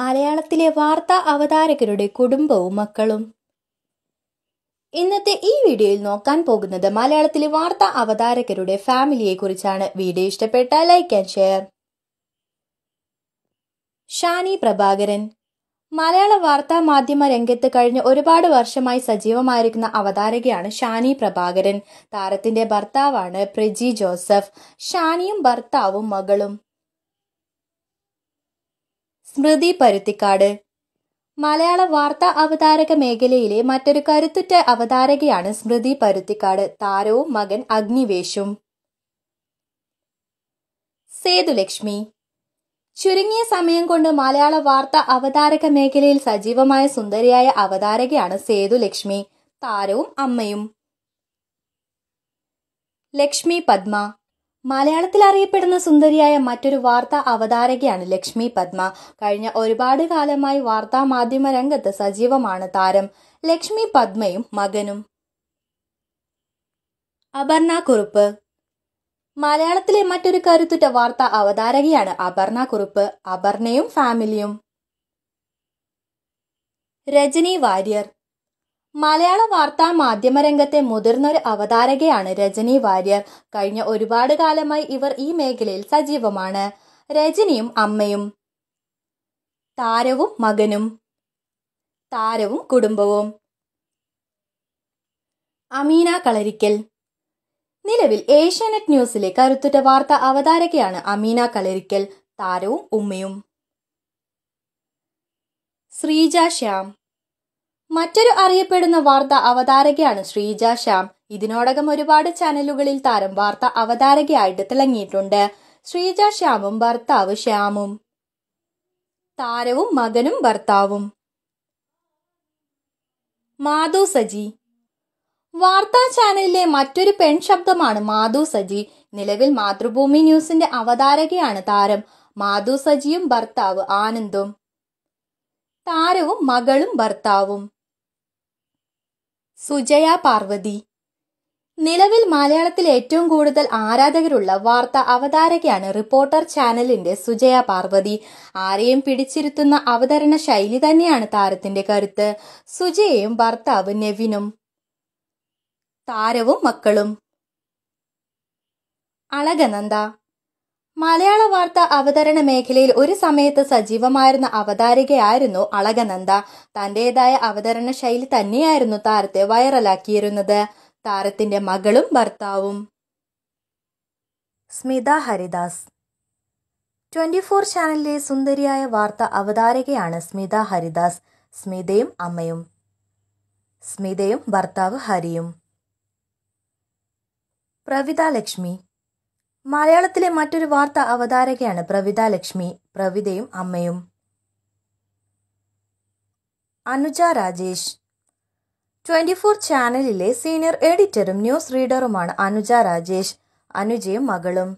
മലയാളത്തിലെ വാർത്താ അവതാരകരുടെ കുടുംബവും മക്കളും ഇന്നത്തെ ഈ വീഡിയോയിൽ നോക്കാൻ പോകുന്നത് മലയാളത്തിലെ വാർത്താ അവതാരകരുടെ ഫാമിലിയെ കുറിച്ചാണ് വീഡിയോ ഇഷ്ടപ്പെട്ട like and share Shani Prabhakaran മലയാള വാർത്താ മാധ്യമ രംഗത്ത് കഴിഞ്ഞ ഒരുപാട് വർഷമായി സജീവമായിരിക്കുന്ന അവതാരകയാണ് ഷാനി പ്രഭാകരൻ താരത്തിന്റെ ഭർത്താവാണ് പ്രജി ജോസഫ് ഷാനിയും ഭർത്താവും മകളും സ്മൃതി പരുത്തിക്കാട് മലയാള വാർത്താ അവതാരക മേഖലയിലെ മറ്റൊരു കരുത്തുറ്റ അവതാരകയാണ് സ്മൃതി പരുത്തിക്കാട് താരവും മകൻ അഗ്നിവേഷും സേതുലക്ഷ്മി ചുരുങ്ങിയ സമയം കൊണ്ട് മലയാള വാർത്താ അവതാരക മേഖലയിൽ സജീവമായ സുന്ദരിയായ അവതാരകയാണ് സേതുലക്ഷ്മി താരവും അമ്മയും ലക്ഷ്മി പത്മ മലയാളത്തിൽ അറിയപ്പെടുന്ന സുന്ദരിയായ മറ്റൊരു വാർത്താ അവതാരകയാണ് ലക്ഷ്മി പത്മ കഴിഞ്ഞ ഒരുപാട് കാലമായി വാർത്താ മാധ്യമ രംഗത്ത് സജീവമാണ് താരം ലക്ഷ്മി പത്മയും മകനും അപർണ കുറുപ്പ് മലയാളത്തിലെ മറ്റൊരു കരുത്തുറ്റ വാർത്താ അവതാരകയാണ് അപർണ കുറുപ്പ് അപർണയും ഫാമിലിയും രജനി വാര്യർ മലയാള വാർത്താ മാധ്യമ രംഗത്തെ മുതിർന്നൊരു അവതാരകയാണ് രജനി വാര്യർ കഴിഞ്ഞ ഒരുപാട് കാലമായി ഇവർ ഈ മേഖലയിൽ സജീവമാണ് രജനിയും അമ്മയും താരവും മകനും താരവും കുടുംബവും അമീന കളരിക്കൽ നിലവിൽ ഏഷ്യാനെറ്റ് ന്യൂസിലെ കരുത്തുറ്റ വാർത്താ അവതാരകയാണ് അമീന കളരിക്കൽ താരവും ഉമ്മയും ശ്രീജ ശ്യാം മറ്റൊരു അറിയപ്പെടുന്ന വാർത്ത അവതാരകയാണ് ശ്രീജ ശ്യാം ഇതിനോടകം ഒരുപാട് ചാനലുകളിൽ താരം വാർത്ത അവതാരകയായിട്ട് തിളങ്ങിയിട്ടുണ്ട് ശ്രീജ ശ്യാമും ഭർത്താവ് ശ്യാമും താരവും മകനും ഭർത്താവും മാധു സജി വാർത്താ ചാനലിലെ മറ്റൊരു പെൺ ശബ്ദമാണ് മാധു സജി നിലവിൽ മാതൃഭൂമി ന്യൂസിന്റെ അവതാരകയാണ് താരം മാധു സജിയും ഭർത്താവ് ആനന്ദും താരവും മകളും ഭർത്താവും സുജയ പാർവതി നിലവിൽ മലയാളത്തിൽ ഏറ്റവും കൂടുതൽ ആരാധകരുള്ള വാർത്ത അവതാരകയാണ് റിപ്പോർട്ടർ ചാനലിന്റെ സുജയ പാർവതി ആരെയും പിടിച്ചിരുത്തുന്ന അവതരണ ശൈലി തന്നെയാണ് താരത്തിന്റെ കരുത്ത് സുജയയും ഭർത്താവ് നെവിനും താരവും മക്കളും അളകനന്ദ മലയാള വാർത്ത അവതരണ മേഖലയിൽ ഒരു സമയത്ത് സജീവമായിരുന്ന അവതാരികയായിരുന്നു അളകനന്ദ തന്റേതായ അവതരണ ശൈലി തന്നെയായിരുന്നു താരത്തെ വൈറലാക്കിയിരുന്നത് താരത്തിന്റെ മകളും ഭർത്താവും സ്മിത ഹരിദാസ് ട്വന്റി ഫോർ ചാനലിലെ സുന്ദരിയായ വാർത്ത അവതാരകയാണ് സ്മിത ഹരിദാസ് സ്മിതയും അമ്മയും സ്മിതയും ഭർത്താവ് ഹരിയും പ്രവിത ലക്ഷ്മി മലയാളത്തിലെ മറ്റൊരു വാർത്ത അവതാരകയാണ് പ്രവിത ലക്ഷ്മി പ്രവിതയും അമ്മയും അനുജ രാജേഷ് ട്വന്റി ഫോർ ചാനലിലെ സീനിയർ എഡിറ്ററും ന്യൂസ് റീഡറുമാണ് അനുജ രാജേഷ് അനുജയും മകളും